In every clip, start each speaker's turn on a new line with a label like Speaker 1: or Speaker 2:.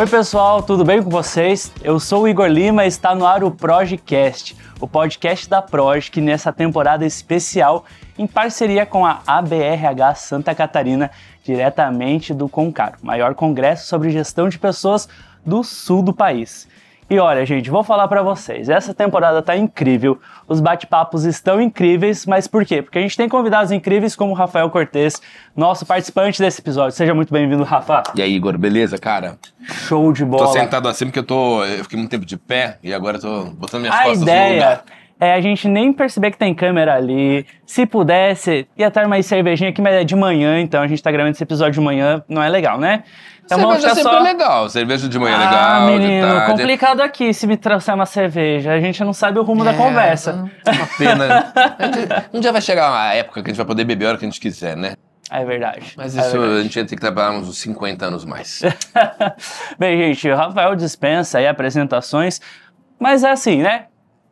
Speaker 1: Oi, pessoal, tudo bem com vocês? Eu sou o Igor Lima e está no ar o Projecast, o podcast da Proj que nessa temporada especial, em parceria com a ABRH Santa Catarina, diretamente do Concaro, maior congresso sobre gestão de pessoas do sul do país. E olha, gente, vou falar para vocês, essa temporada tá incrível, os bate-papos estão incríveis, mas por quê? Porque a gente tem convidados incríveis como o Rafael Cortez, nosso participante desse episódio. Seja muito bem-vindo, Rafa. E aí, Igor, beleza, cara? Show de bola. Tô sentado assim porque eu
Speaker 2: tô, eu fiquei muito tempo de pé e agora tô botando minhas a costas ideia no lugar
Speaker 1: é a gente nem perceber que tem câmera ali. Se pudesse, ia estar mais cervejinha aqui, mas é de manhã, então a gente tá gravando esse episódio de manhã, não é legal, né? Então cerveja sempre só... É legal,
Speaker 2: cerveja de manhã é ah, legal. Menino, de tarde. complicado
Speaker 1: aqui se me trouxer uma cerveja. A gente não sabe o rumo é, da conversa. É
Speaker 2: uma pena. gente, um dia vai chegar uma época que a gente vai poder beber a hora que a gente quiser, né?
Speaker 1: Ah, é verdade. Mas é isso é verdade.
Speaker 2: a gente ia ter que trabalhar uns 50 anos mais.
Speaker 1: Bem, gente, o Rafael dispensa aí apresentações. Mas é assim, né?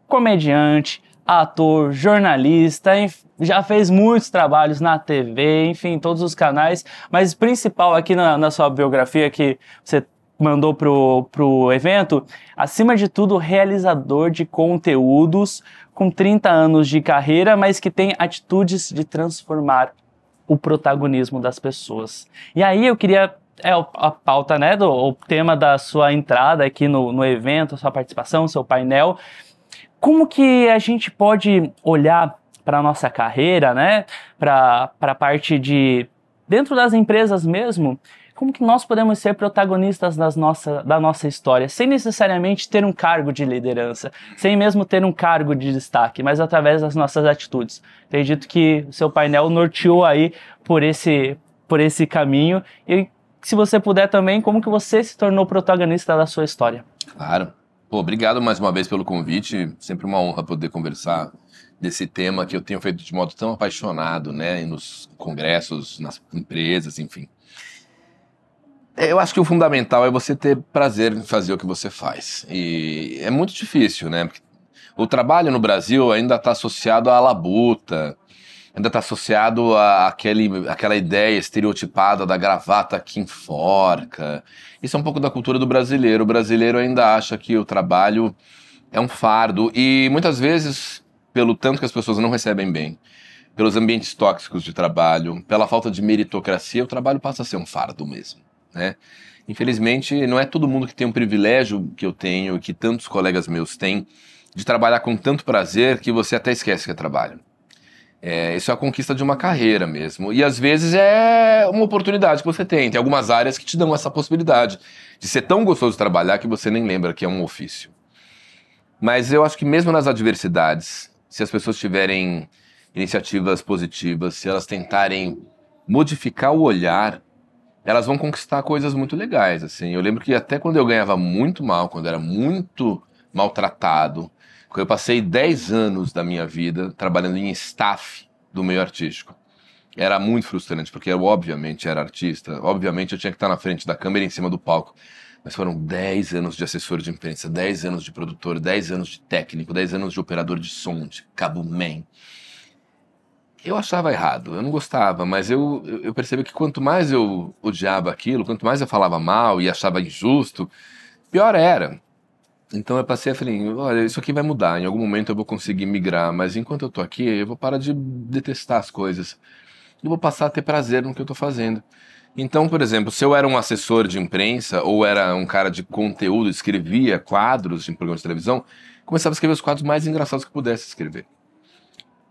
Speaker 1: comediante, ator, jornalista, já fez muitos trabalhos na TV, enfim, em todos os canais, mas principal aqui na, na sua biografia que você mandou pro, pro evento, acima de tudo, realizador de conteúdos com 30 anos de carreira, mas que tem atitudes de transformar o protagonismo das pessoas. E aí eu queria é a pauta, né, do o tema da sua entrada aqui no, no evento, sua participação, seu painel como que a gente pode olhar para a nossa carreira, né? Para a parte de dentro das empresas mesmo, como que nós podemos ser protagonistas das nossa, da nossa história, sem necessariamente ter um cargo de liderança, sem mesmo ter um cargo de destaque, mas através das nossas atitudes. Acredito que o seu painel norteou aí por esse, por esse caminho e se você puder também, como que você se tornou protagonista da sua história.
Speaker 2: Claro. Pô, obrigado mais uma vez pelo convite. Sempre uma honra poder conversar desse tema que eu tenho feito de modo tão apaixonado, né? Nos congressos, nas empresas, enfim. É, eu acho que o fundamental é você ter prazer em fazer o que você faz. E é muito difícil, né? Porque o trabalho no Brasil ainda está associado à labuta, ainda está associado àquela ideia estereotipada da gravata que enforca. Isso é um pouco da cultura do brasileiro. O brasileiro ainda acha que o trabalho é um fardo e muitas vezes, pelo tanto que as pessoas não recebem bem, pelos ambientes tóxicos de trabalho, pela falta de meritocracia, o trabalho passa a ser um fardo mesmo, né? Infelizmente, não é todo mundo que tem o um privilégio que eu tenho, que tantos colegas meus têm, de trabalhar com tanto prazer que você até esquece que é trabalho. É, isso é a conquista de uma carreira mesmo. E às vezes é uma oportunidade que você tem. Tem algumas áreas que te dão essa possibilidade de ser tão gostoso de trabalhar que você nem lembra que é um ofício. Mas eu acho que mesmo nas adversidades, se as pessoas tiverem iniciativas positivas, se elas tentarem modificar o olhar, elas vão conquistar coisas muito legais. Assim, eu lembro que até quando eu ganhava muito mal, quando era muito maltratado, porque eu passei 10 anos da minha vida trabalhando em staff do meio artístico. Era muito frustrante, porque eu, obviamente, era artista, obviamente, eu tinha que estar na frente da câmera e em cima do palco. Mas foram 10 anos de assessor de imprensa, 10 anos de produtor, 10 anos de técnico, 10 anos de operador de som, de cabo man. Eu achava errado, eu não gostava, mas eu, eu percebi que quanto mais eu odiava aquilo, quanto mais eu falava mal e achava injusto, pior era. Então eu passei a falar, olha, isso aqui vai mudar, em algum momento eu vou conseguir migrar, mas enquanto eu tô aqui, eu vou parar de detestar as coisas. Eu vou passar a ter prazer no que eu tô fazendo. Então, por exemplo, se eu era um assessor de imprensa ou era um cara de conteúdo, escrevia quadros em programas de televisão, começava a escrever os quadros mais engraçados que pudesse escrever.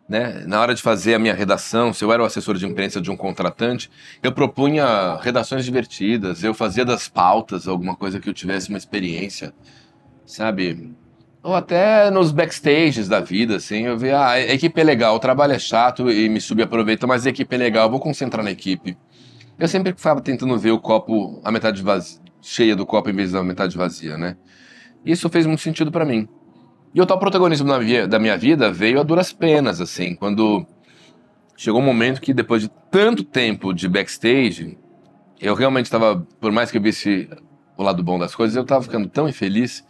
Speaker 2: Né? Na hora de fazer a minha redação, se eu era o assessor de imprensa de um contratante, eu propunha redações divertidas, eu fazia das pautas alguma coisa que eu tivesse uma experiência sabe? Ou até nos backstages da vida, assim, eu ver, ah, a equipe é legal, o trabalho é chato e me subaproveita, mas a equipe é legal, vou concentrar na equipe. Eu sempre ficava tentando ver o copo, a metade vazia, cheia do copo em vez da metade vazia, né? Isso fez muito sentido para mim. E o tal protagonismo da minha, da minha vida veio a duras penas, assim, quando chegou um momento que depois de tanto tempo de backstage, eu realmente estava, por mais que eu visse o lado bom das coisas, eu estava ficando tão infeliz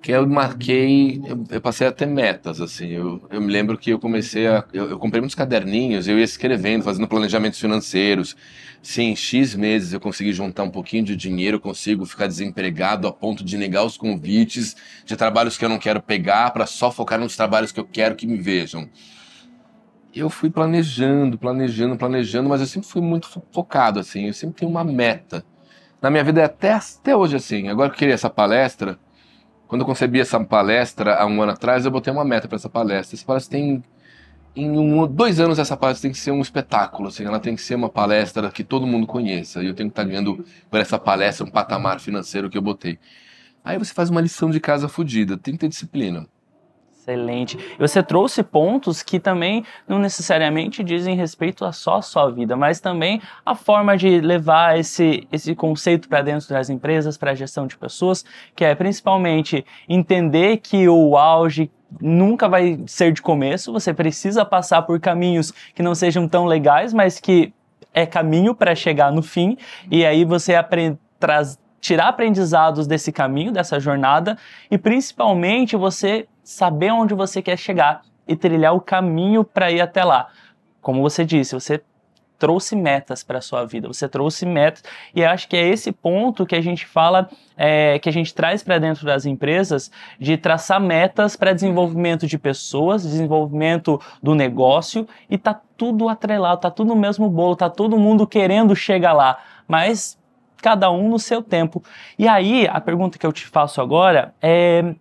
Speaker 2: que eu marquei, eu, eu, passei até metas, assim. Eu, eu me lembro que eu comecei a. Eu, eu, comprei uns caderninhos, eu ia escrevendo, fazendo planejamentos financeiros. Se em X meses eu conseguir juntar um pouquinho de dinheiro, eu consigo ficar desempregado a ponto de negar os convites de trabalhos que eu não quero pegar para só focar nos trabalhos que eu quero que me vejam. Eu fui planejando, planejando, planejando, mas eu sempre fui muito focado, assim. Eu sempre tenho uma meta. Na minha vida é até, até hoje, assim. Agora que eu queria essa palestra quando eu concebi essa palestra há um ano atrás, eu botei uma meta para essa palestra. Essa palestra tem. Em um, dois anos, essa palestra tem que ser um espetáculo. Assim, ela tem que ser uma palestra que todo mundo conheça. E eu tenho que estar tá ganhando por essa palestra um patamar financeiro que eu botei. Aí você faz
Speaker 1: uma lição de casa fodida. Tem que ter disciplina. Excelente. Você trouxe pontos que também não necessariamente dizem respeito a só a sua vida, mas também a forma de levar esse, esse conceito para dentro das empresas, para a gestão de pessoas, que é principalmente entender que o auge nunca vai ser de começo, você precisa passar por caminhos que não sejam tão legais, mas que é caminho para chegar no fim, e aí você aprende tirar aprendizados desse caminho, dessa jornada, e principalmente você saber onde você quer chegar e trilhar o caminho para ir até lá. Como você disse, você trouxe metas para a sua vida, você trouxe metas, e acho que é esse ponto que a gente fala, é, que a gente traz para dentro das empresas, de traçar metas para desenvolvimento de pessoas, desenvolvimento do negócio, e tá tudo atrelado, tá tudo no mesmo bolo, tá todo mundo querendo chegar lá, mas cada um no seu tempo. E aí, a pergunta que eu te faço agora é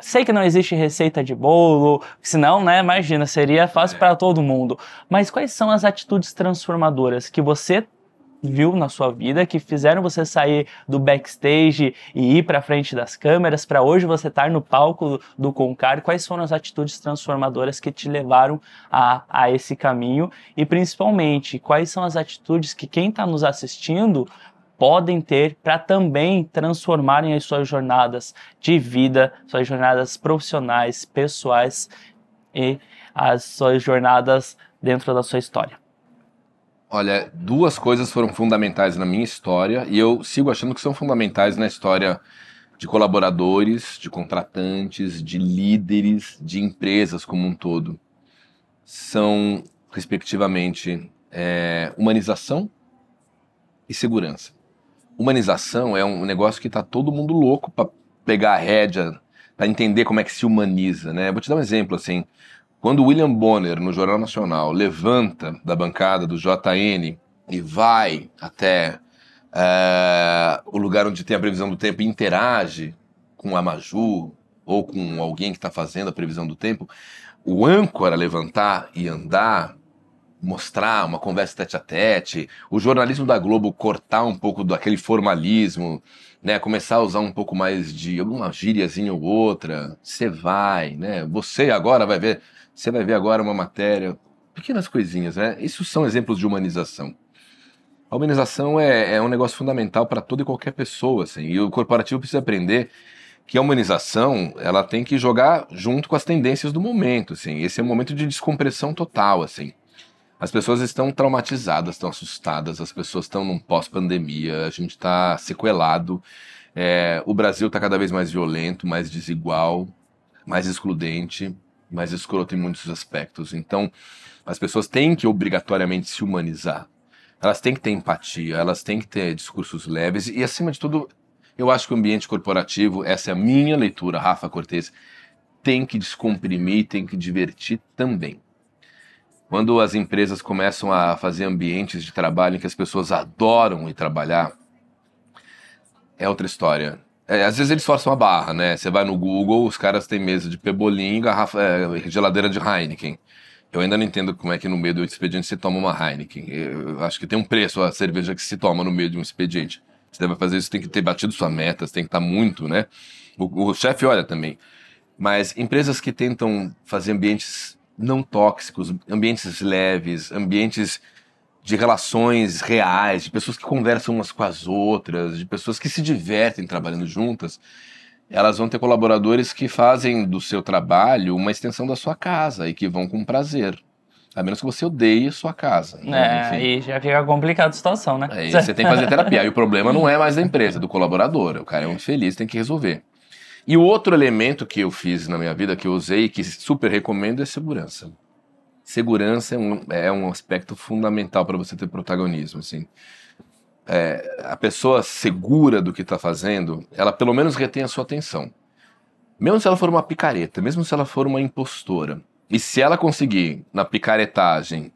Speaker 1: Sei que não existe receita de bolo, senão, né, imagina, seria fácil para todo mundo. Mas quais são as atitudes transformadoras que você viu na sua vida que fizeram você sair do backstage e ir para frente das câmeras para hoje você estar tá no palco do Concar? Quais foram as atitudes transformadoras que te levaram a, a esse caminho? E principalmente, quais são as atitudes que quem está nos assistindo podem ter para também transformarem as suas jornadas de vida, suas jornadas profissionais, pessoais e as suas jornadas dentro da sua história?
Speaker 2: Olha, duas coisas foram fundamentais na minha história e eu sigo achando que são fundamentais na história de colaboradores, de contratantes, de líderes, de empresas como um todo. São, respectivamente, é, humanização e segurança humanização é um negócio que está todo mundo louco para pegar a rédea, para entender como é que se humaniza, né? vou te dar um exemplo assim. Quando William Bonner, no Jornal Nacional, levanta da bancada do JN e vai até eh, o lugar onde tem a previsão do tempo e interage com a Maju ou com alguém que está fazendo a previsão do tempo, o âncora levantar e andar mostrar uma conversa tete a tete, o jornalismo da Globo cortar um pouco daquele formalismo, né, começar a usar um pouco mais de alguma gíriazinha ou outra, você vai, né? Você agora vai ver, você vai ver agora uma matéria, pequenas coisinhas, né? Isso são exemplos de humanização. A humanização é, é um negócio fundamental para toda e qualquer pessoa, assim, e o corporativo precisa aprender que a humanização ela tem que jogar junto com as tendências do momento, assim. Esse é um momento de descompressão total, assim. As pessoas estão traumatizadas, estão assustadas, as pessoas estão num pós-pandemia, a gente está sequelado. É, o Brasil está cada vez mais violento, mais desigual, mais excludente, mais escroto em muitos aspectos. Então, as pessoas têm que obrigatoriamente se humanizar. Elas têm que ter empatia, elas têm que ter discursos leves e, acima de tudo, eu acho que o ambiente corporativo, essa é a minha leitura, Rafa Cortez, tem que descomprimir, tem que divertir também. Quando as empresas começam a fazer ambientes de trabalho em que as pessoas adoram ir trabalhar, é outra história. É, às vezes eles forçam a barra, né? Você vai no Google, os caras têm mesa de pebolim, garrafa, é, geladeira de Heineken. Eu ainda não entendo como é que no meio do expediente se toma uma Heineken. Eu acho que tem um preço a cerveja que se toma no meio de um expediente. Você deve fazer isso, tem que ter batido sua meta, você tem que estar tá muito, né? O, o chefe olha também. Mas empresas que tentam fazer ambientes não tóxicos, ambientes leves, ambientes de relações reais, de pessoas que conversam umas com as outras, de pessoas que se divertem trabalhando juntas, elas vão ter colaboradores que fazem do seu trabalho uma extensão da sua casa e que vão com prazer. A menos que você odeie sua casa. Né? É, aí
Speaker 1: já fica complicada a situação, né? Aí você tem que fazer terapia. e o problema não
Speaker 2: é mais da empresa, é do colaborador. O cara é um infeliz, tem que resolver. E o outro elemento que eu fiz na minha vida, que eu usei, que super recomendo, é segurança. Segurança é um, é um aspecto fundamental para você ter protagonismo, assim. É, a pessoa segura do que está fazendo, ela pelo menos retém a sua atenção. Mesmo se ela for uma picareta, mesmo se ela for uma impostora, e se ela conseguir, na picaretagem,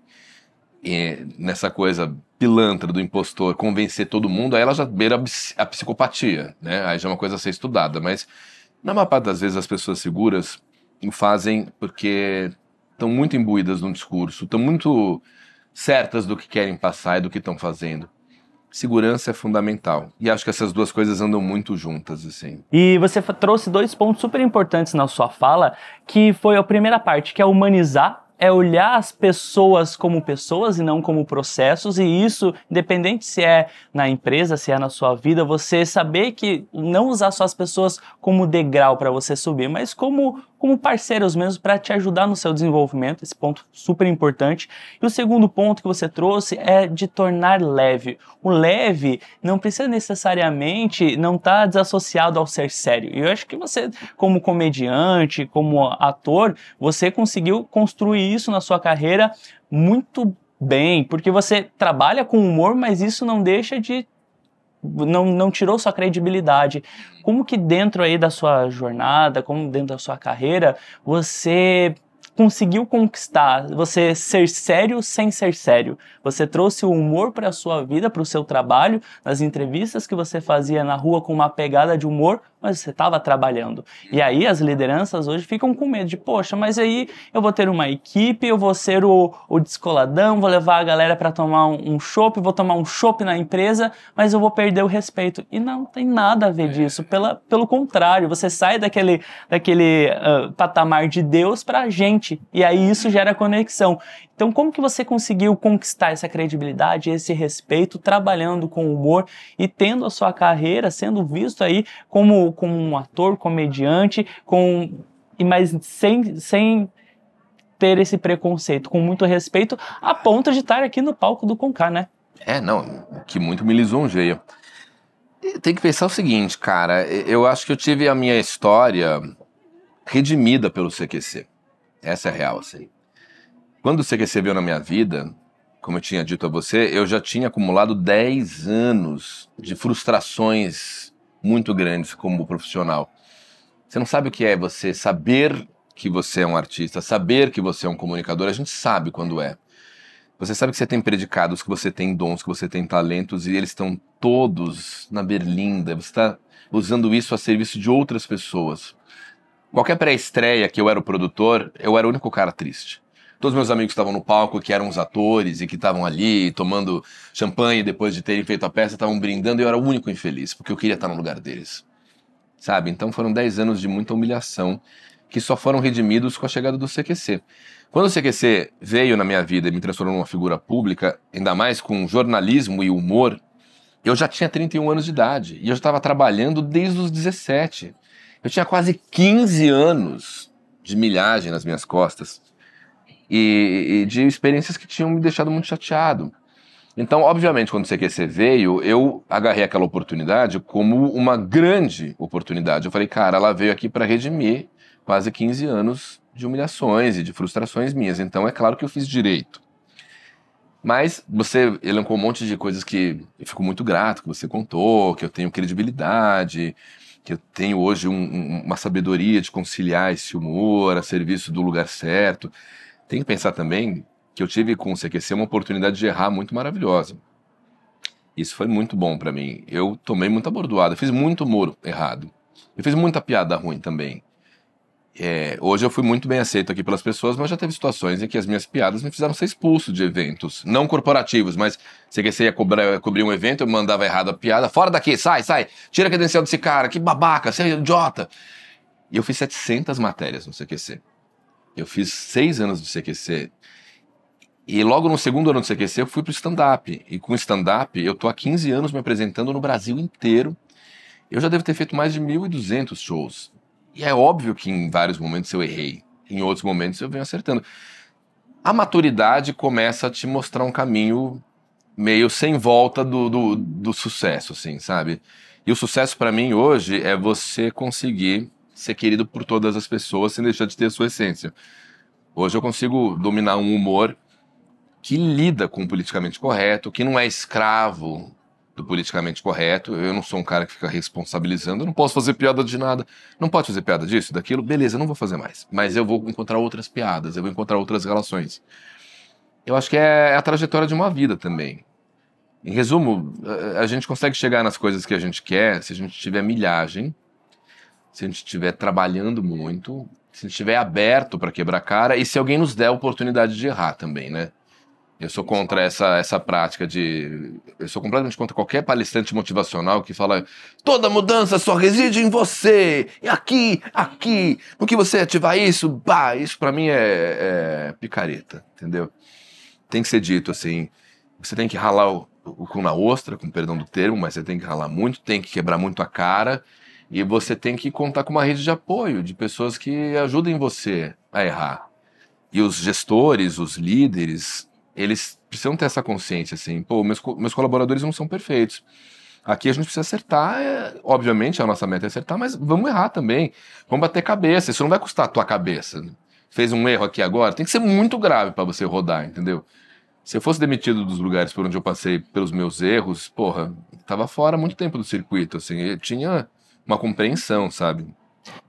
Speaker 2: nessa coisa pilantra do impostor, convencer todo mundo, aí ela já beira a psicopatia, né? Aí já é uma coisa a ser estudada, mas na maior parte das vezes as pessoas seguras fazem porque estão muito imbuídas num discurso, estão muito certas do que querem passar e do que estão fazendo.
Speaker 1: Segurança é fundamental. E acho que essas duas coisas andam muito juntas, assim. E você trouxe dois pontos super importantes na sua fala, que foi a primeira parte, que é humanizar é olhar as pessoas como pessoas e não como processos, e isso, independente se é na empresa, se é na sua vida, você saber que não usar só as pessoas como degrau para você subir, mas como como parceiros mesmo para te ajudar no seu desenvolvimento, esse ponto super importante. E o segundo ponto que você trouxe é de tornar leve. O leve não precisa necessariamente não estar tá desassociado ao ser sério. E eu acho que você, como comediante, como ator, você conseguiu construir isso na sua carreira muito bem, porque você trabalha com humor, mas isso não deixa de não, não tirou sua credibilidade. Como que dentro aí da sua jornada, como dentro da sua carreira, você conseguiu conquistar, você ser sério sem ser sério. Você trouxe o humor para a sua vida, para o seu trabalho, nas entrevistas que você fazia na rua com uma pegada de humor, mas você estava trabalhando. E aí as lideranças hoje ficam com medo de, poxa, mas aí eu vou ter uma equipe, eu vou ser o, o descoladão, vou levar a galera para tomar um chopp, vou tomar um chopp na empresa, mas eu vou perder o respeito. E não tem nada a ver é. disso. Pela, pelo contrário, você sai daquele, daquele uh, patamar de Deus para a gente. E aí isso gera conexão. Então, como que você conseguiu conquistar essa credibilidade, esse respeito, trabalhando com humor e tendo a sua carreira sendo visto aí como, como um ator, comediante, com mas sem, sem ter esse preconceito, com muito respeito, a ponto de estar aqui no palco do Concar, né? É, não,
Speaker 2: que muito me lisonjeia. Tem que pensar o seguinte, cara, eu acho que eu tive a minha história redimida pelo CQC. Essa é a real, assim quando você recebeu na minha vida, como eu tinha dito a você, eu já tinha acumulado 10 anos de frustrações muito grandes como profissional. Você não sabe o que é você saber que você é um artista, saber que você é um comunicador, a gente sabe quando é. Você sabe que você tem predicados, que você tem dons, que você tem talentos e eles estão todos na berlinda. Você está usando isso a serviço de outras pessoas. Qualquer pré-estreia que eu era o produtor, eu era o único cara triste. Todos meus amigos estavam no palco, que eram os atores e que estavam ali tomando champanhe depois de terem feito a peça, estavam brindando e eu era o único infeliz, porque eu queria estar no lugar deles. Sabe? Então foram 10 anos de muita humilhação que só foram redimidos com a chegada do CQC. Quando o CQC veio na minha vida e me transformou numa figura pública, ainda mais com jornalismo e humor, eu já tinha 31 anos de idade e eu estava trabalhando desde os 17. Eu tinha quase 15 anos de milhagem nas minhas costas e, e de experiências que tinham me deixado muito chateado. Então, obviamente, quando o CQC veio, eu agarrei aquela oportunidade como uma grande oportunidade. Eu falei, cara, ela veio aqui para redimir quase 15 anos de humilhações e de frustrações minhas. Então, é claro que eu fiz direito. Mas você elencou um monte de coisas que eu fico muito grato que você contou, que eu tenho credibilidade, que eu tenho hoje um, um, uma sabedoria de conciliar esse humor a serviço do lugar certo. Tem que pensar também que eu tive com o CQC uma oportunidade de errar muito maravilhosa. Isso foi muito bom para mim. Eu tomei muita bordoada, fiz muito humor errado. Eu fiz muita piada ruim também. É, hoje eu fui muito bem aceito aqui pelas pessoas, mas já teve situações em que as minhas piadas me fizeram ser expulso de eventos, não corporativos, mas você ia cobrar, cobrir um evento, eu mandava errado a piada, fora daqui, sai, sai, tira a credencial desse cara, que babaca, você é idiota. E eu fiz 700 matérias no CQC. Eu fiz seis anos de CQC. E logo no segundo ano de CQC eu fui pro stand-up. E com stand-up eu tô há 15 anos me apresentando no Brasil inteiro. Eu já devo ter feito mais de 1.200 shows. E é óbvio que em vários momentos eu errei. Em outros momentos eu venho acertando. A maturidade começa a te mostrar um caminho meio sem volta do, do, do sucesso, assim, sabe? E o sucesso para mim hoje é você conseguir ser querido por todas as pessoas sem deixar de ter a sua essência. Hoje eu consigo dominar um humor que lida com o politicamente correto, que não é escravo do politicamente correto. Eu não sou um cara que fica responsabilizando, eu não posso fazer piada de nada. Não pode fazer piada disso, daquilo, beleza, não vou fazer mais. Mas eu vou encontrar outras piadas, eu vou encontrar outras relações. Eu acho que é, é a trajetória de uma vida também. Em resumo, a gente consegue chegar nas coisas que a gente quer se a gente tiver milhagem se a gente estiver trabalhando muito, se a gente estiver aberto para quebrar cara e se alguém nos der a oportunidade de errar também, né? Eu sou contra essa, essa prática de. Eu sou completamente contra qualquer palestrante motivacional que fala toda mudança só reside em você, e aqui, aqui, no que você ativar isso, bah, isso para mim é, é, picareta, entendeu? Tem que ser dito assim. Você tem que ralar o, o cu na ostra, com perdão do termo, mas você tem que ralar muito, tem que quebrar muito a cara, e você tem que contar com uma rede de apoio, de pessoas que ajudem você a errar. E os gestores, os líderes, eles precisam ter essa consciência, assim, pô, meus, meus colaboradores não são perfeitos. Aqui a gente precisa acertar, é, obviamente a nossa meta é acertar, mas vamos errar também. Vamos bater cabeça, isso não vai custar a tua cabeça. Fez um erro aqui agora, tem que ser muito grave para você rodar, entendeu? Se eu fosse demitido dos lugares por onde eu passei pelos meus erros, porra, tava fora muito tempo do circuito, assim, eu tinha uma compreensão, sabe?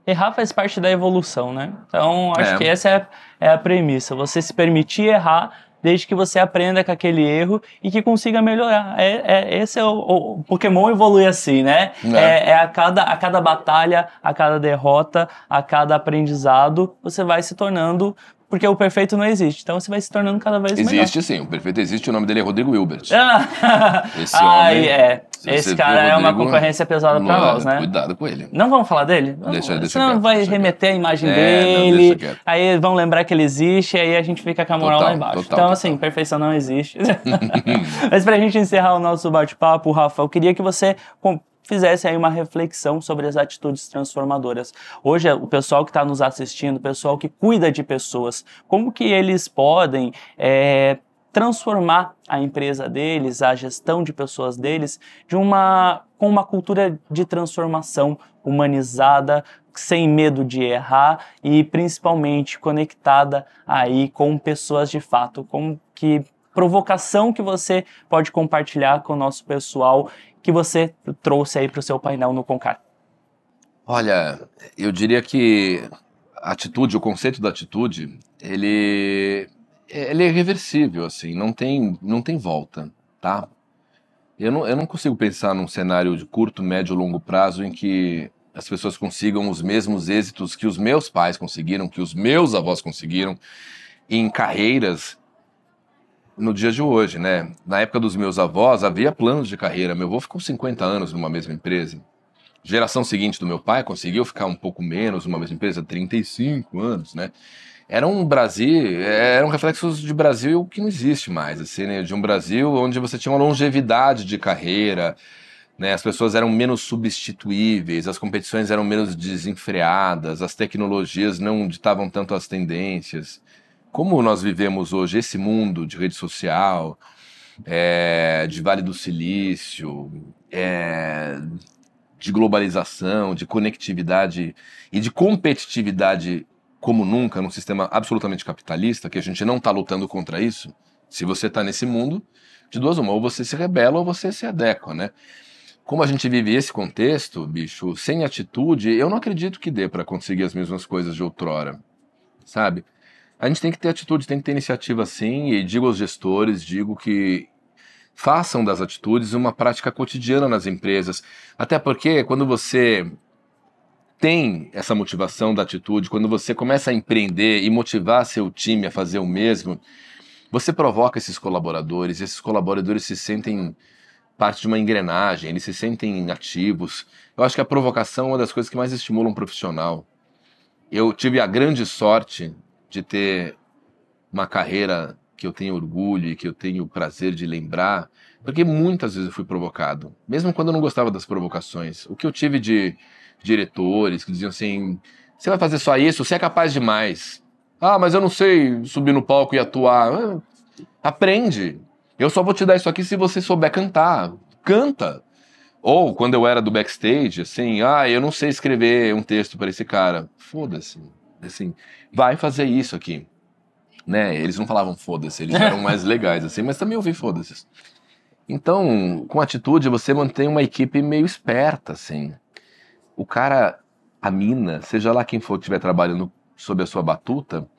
Speaker 1: Errar faz parte da evolução, né? Então, acho é. que essa é a, é a premissa. Você se permitir errar desde que você aprenda com aquele erro e que consiga melhorar. É, é esse é o, o, Pokémon evolui assim, né? É. É, é, a, cada, a cada batalha, a cada derrota, a cada aprendizado, você vai se tornando porque o perfeito não existe. Então você vai se tornando cada vez existe, melhor. Existe
Speaker 2: sim, o perfeito existe, o nome dele é Rodrigo Wilbert.
Speaker 1: Ah, esse Ai, homem, é. Esse cara Rodrigo, é uma concorrência pesada para é, nós, né?
Speaker 2: Cuidado com ele.
Speaker 1: Não vamos falar dele? Não, deixa, senão quieto, vai deixa remeter quieto. a imagem é, dele. Não, aí vão lembrar que ele existe, aí a gente fica com a moral total, lá embaixo. Total, então, total. assim, perfeição não existe. Mas pra gente encerrar o nosso bate-papo, Rafa, eu queria que você fizesse aí uma reflexão sobre as atitudes transformadoras. Hoje, o pessoal que está nos assistindo, o pessoal que cuida de pessoas, como que eles podem é, transformar a empresa deles, a gestão de pessoas deles, de uma com uma cultura de transformação humanizada, sem medo de errar e principalmente conectada aí com pessoas de fato, como que provocação que você pode compartilhar com o nosso pessoal que você trouxe aí para o seu painel no Concar?
Speaker 2: Olha, eu diria que a atitude, o conceito da atitude, ele, ele é irreversível, assim, não tem, não tem volta, tá? Eu não, eu não consigo pensar num cenário de curto, médio, longo prazo em que as pessoas consigam os mesmos êxitos que os meus pais conseguiram, que os meus avós conseguiram, em carreiras no dia de hoje, né? Na época dos meus avós, havia planos de carreira. Meu avô ficou 50 anos numa mesma empresa. Geração seguinte do meu pai conseguiu ficar um pouco menos numa mesma empresa, 35 anos, né? Era um Brasil, é, eram reflexos de Brasil que não existe mais, assim, né? De um Brasil onde você tinha uma longevidade de carreira, né? As pessoas eram menos substituíveis, as competições eram menos desenfreadas, as tecnologias não ditavam tanto as tendências como nós vivemos hoje esse mundo de rede social, é, de Vale do Silício, é, de globalização, de conectividade e de competitividade como nunca num sistema absolutamente capitalista, que a gente não está lutando contra isso. Se você está nesse mundo, de duas uma, ou você se rebela ou você se adequa, né? Como a gente vive esse contexto, bicho, sem atitude, eu não acredito que dê para conseguir as mesmas coisas de outrora, sabe? A gente tem que ter atitude, tem que ter iniciativa sim, e digo aos gestores, digo que façam das atitudes uma prática cotidiana nas empresas. Até porque quando você tem essa motivação da atitude, quando você começa a empreender e motivar seu time a fazer o mesmo, você provoca esses colaboradores, esses colaboradores se sentem parte de uma engrenagem, eles se sentem ativos. Eu acho que a provocação é uma das coisas que mais estimula um profissional. Eu tive a grande sorte de ter uma carreira que eu tenho orgulho e que eu tenho prazer de lembrar, porque muitas vezes eu fui provocado, mesmo quando eu não gostava das provocações. O que eu tive de diretores que diziam assim: você vai fazer só isso? Você é capaz demais. Ah, mas eu não sei subir no palco e atuar. Ah, aprende. Eu só vou te dar isso aqui se você souber cantar. Canta. Ou quando eu era do backstage, assim, ah, eu não sei escrever um texto para esse cara. Foda-se assim, vai fazer isso aqui. Né? Eles não falavam foda-se, eles eram mais legais, assim, mas também ouvi foda-se. Então, com atitude, você mantém uma equipe meio esperta, assim. O cara, a mina, seja lá quem for que estiver trabalhando sob a sua batuta,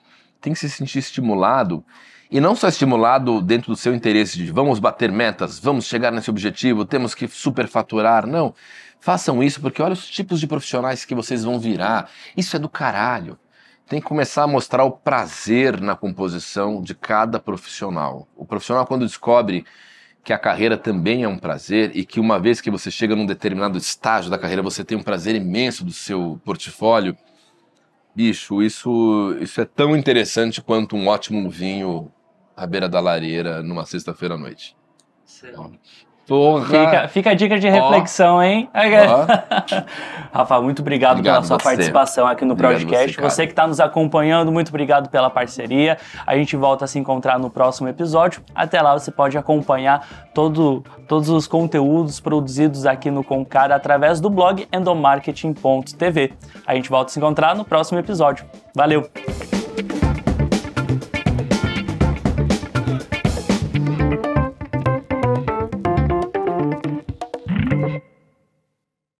Speaker 2: tem que se sentir estimulado. E não só estimulado dentro do seu interesse de vamos bater metas, vamos chegar nesse objetivo, temos que superfaturar. Não. Façam isso porque olha os tipos de profissionais que vocês vão virar. Isso é do caralho tem que começar a mostrar o prazer na composição de cada profissional. O profissional, quando descobre que a carreira também é um prazer e que uma vez que você chega num determinado estágio da carreira, você tem um prazer imenso do seu portfólio. Bicho, isso, isso é tão interessante quanto um ótimo vinho à beira da lareira numa sexta-feira à noite. Será? Então, Porra! Fica, fica a dica de reflexão,
Speaker 1: oh. hein? Oh. Rafa, muito obrigado, obrigado pela sua você. participação aqui no obrigado podcast. Você, você que está nos acompanhando, muito obrigado pela parceria. A gente volta a se encontrar no próximo episódio. Até lá você pode acompanhar todo, todos os conteúdos produzidos aqui no Concara através do blog endomarketing.tv. A gente volta a se encontrar no próximo episódio. Valeu!